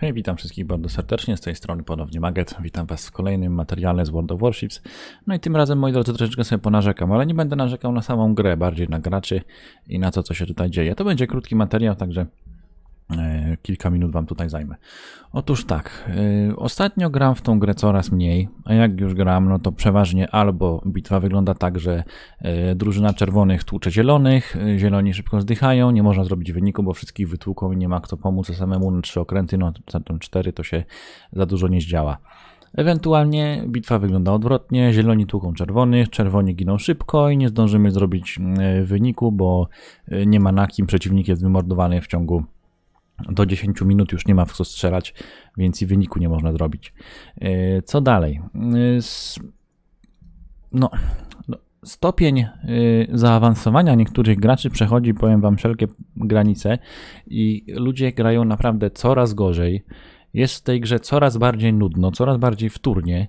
Hej, witam wszystkich bardzo serdecznie, z tej strony ponownie Maget. Witam Was w kolejnym materiale z World of Warships. No i tym razem, moi drodzy, troszeczkę sobie ponarzekam, ale nie będę narzekał na samą grę, bardziej na graczy i na to, co się tutaj dzieje. To będzie krótki materiał, także E, kilka minut Wam tutaj zajmę. Otóż tak, e, ostatnio gram w tą grę coraz mniej, a jak już gram, no to przeważnie albo bitwa wygląda tak, że e, drużyna czerwonych tłucze zielonych, zieloni szybko zdychają, nie można zrobić wyniku, bo wszystkich wytłuką i nie ma kto pomóc, a samemu na trzy okręty, no tam cztery to się za dużo nie zdziała. Ewentualnie bitwa wygląda odwrotnie, zieloni tłuką czerwonych, czerwoni giną szybko i nie zdążymy zrobić wyniku, bo nie ma na kim, przeciwnik jest wymordowany w ciągu do 10 minut już nie ma w co strzelać, więc i wyniku nie można zrobić. E, co dalej? E, no, no, stopień e, zaawansowania niektórych graczy przechodzi, powiem wam, wszelkie granice i ludzie grają naprawdę coraz gorzej. Jest w tej grze coraz bardziej nudno, coraz bardziej wtórnie.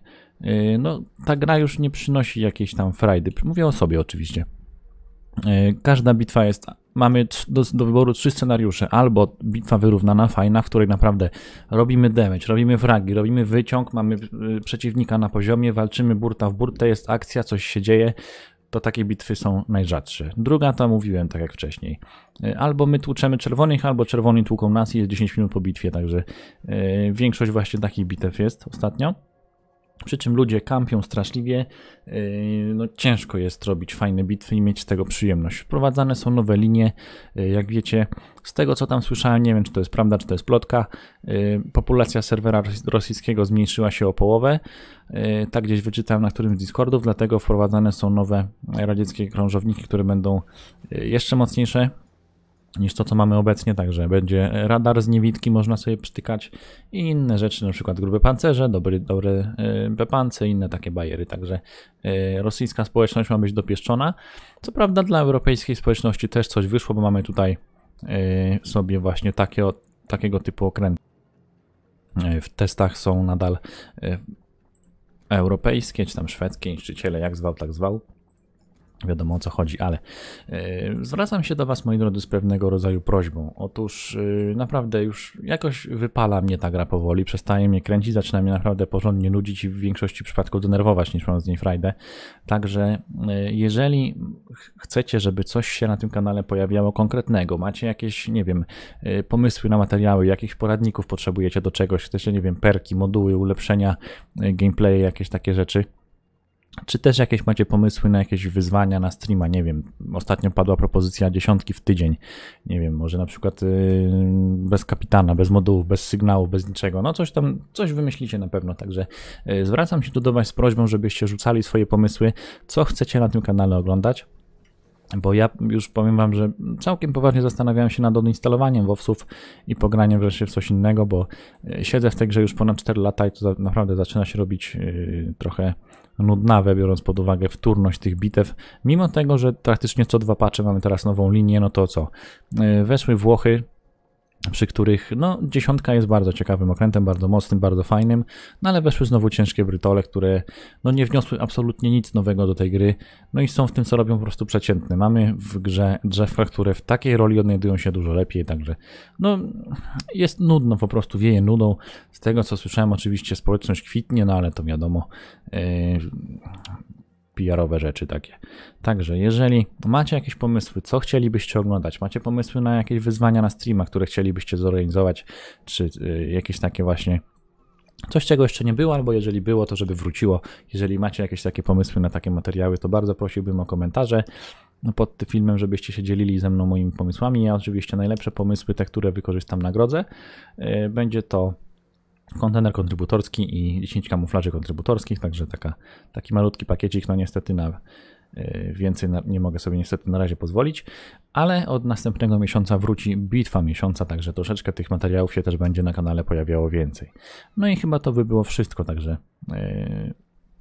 No, ta gra już nie przynosi jakiejś tam frajdy. Mówię o sobie oczywiście. Każda bitwa jest mamy do, do, wyboru trzy scenariusze. Albo bitwa wyrównana, fajna, w której naprawdę robimy damage, robimy fragi, robimy wyciąg, mamy y, przeciwnika na poziomie, walczymy burta w burtę, jest akcja, coś się dzieje. To takie bitwy są najrzadsze. Druga to mówiłem, tak jak wcześniej. Y, albo my tłuczemy czerwonych, albo czerwoni tłuką nas i jest 10 minut po bitwie, także y, większość właśnie takich bitew jest ostatnio. Przy czym ludzie kampią straszliwie, y, no ciężko jest robić fajne bitwy i mieć z tego przyjemność. Wprowadzane są nowe linie, y, jak wiecie, z tego co tam słyszałem, nie wiem czy to jest prawda, czy to jest plotka, y, populacja serwera rosyjskiego zmniejszyła się o połowę, tak gdzieś wyczytałem na którymś z Discordów, dlatego wprowadzane są nowe radzieckie krążowniki, które będą jeszcze mocniejsze, niż to, co mamy obecnie, także będzie radar z niewidki, można sobie przytykać i inne rzeczy, na przykład grube pancerze, dobre, dobre y, pepance, inne takie bajery, także y, rosyjska społeczność ma być dopieszczona. Co prawda dla europejskiej społeczności też coś wyszło, bo mamy tutaj y, sobie właśnie takie, takiego typu okręty. W testach są nadal europejskie, czy tam szwedzkie niszczyciele, jak zwał, tak zwał wiadomo o co chodzi, ale e, zwracam się do Was, moi drodzy, z pewnego rodzaju prośbą. Otóż e, naprawdę już jakoś wypala mnie ta gra powoli, przestaje mnie kręcić, zaczyna mnie naprawdę porządnie nudzić i w większości przypadków denerwować niż mam z niej frajdę. Także e, jeżeli chcecie, żeby coś się na tym kanale pojawiało konkretnego, macie jakieś, nie wiem, pomysły na materiały, jakichś poradników potrzebujecie do czegoś, chcecie, nie wiem, perki, moduły, ulepszenia gameplay, jakieś takie rzeczy, czy też jakieś macie pomysły na jakieś wyzwania na streama? Nie wiem, ostatnio padła propozycja dziesiątki w tydzień. Nie wiem, może na przykład y, bez kapitana, bez modułów, bez sygnału, bez niczego. No coś tam, coś wymyślicie na pewno. Także y, zwracam się tu do Was z prośbą, żebyście rzucali swoje pomysły, co chcecie na tym kanale oglądać. Bo ja już powiem Wam, że całkiem poważnie zastanawiałem się nad odinstalowaniem WoWsów i pograniem wreszcie w coś innego, bo y, siedzę w tej grze już ponad 4 lata i to naprawdę zaczyna się robić trochę nudnawe, biorąc pod uwagę wtórność tych bitew. Mimo tego, że praktycznie co dwa pacze mamy teraz nową linię, no to co? E, weszły Włochy, przy których no, dziesiątka jest bardzo ciekawym okrętem, bardzo mocnym, bardzo fajnym, no ale weszły znowu ciężkie brytole, które no, nie wniosły absolutnie nic nowego do tej gry, no i są w tym, co robią, po prostu przeciętne. Mamy w grze drzewka, które w takiej roli odnajdują się dużo lepiej, także no, jest nudno, po prostu wieje nudą. Z tego, co słyszałem, oczywiście społeczność kwitnie, no ale to wiadomo, yy, PR-owe rzeczy takie. Także jeżeli macie jakieś pomysły, co chcielibyście oglądać, macie pomysły na jakieś wyzwania na streamach, które chcielibyście zorganizować, czy y, jakieś takie właśnie Coś, czego jeszcze nie było, albo jeżeli było, to żeby wróciło. Jeżeli macie jakieś takie pomysły na takie materiały, to bardzo prosiłbym o komentarze no, pod tym filmem, żebyście się dzielili ze mną moimi pomysłami. Ja oczywiście najlepsze pomysły, te, które wykorzystam na grodze. Y, będzie to kontener kontrybutorski i 10 kamuflaży kontrybutorskich, także taka, taki malutki pakiecik, no niestety na y, więcej na, nie mogę sobie niestety na razie pozwolić, ale od następnego miesiąca wróci bitwa miesiąca, także troszeczkę tych materiałów się też będzie na kanale pojawiało więcej. No i chyba to by było wszystko, także yy,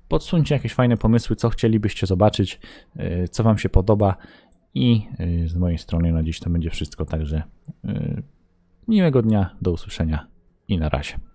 podsuńcie jakieś fajne pomysły, co chcielibyście zobaczyć, yy, co wam się podoba i yy, z mojej strony na dziś to będzie wszystko, także y, miłego dnia, do usłyszenia i na razie.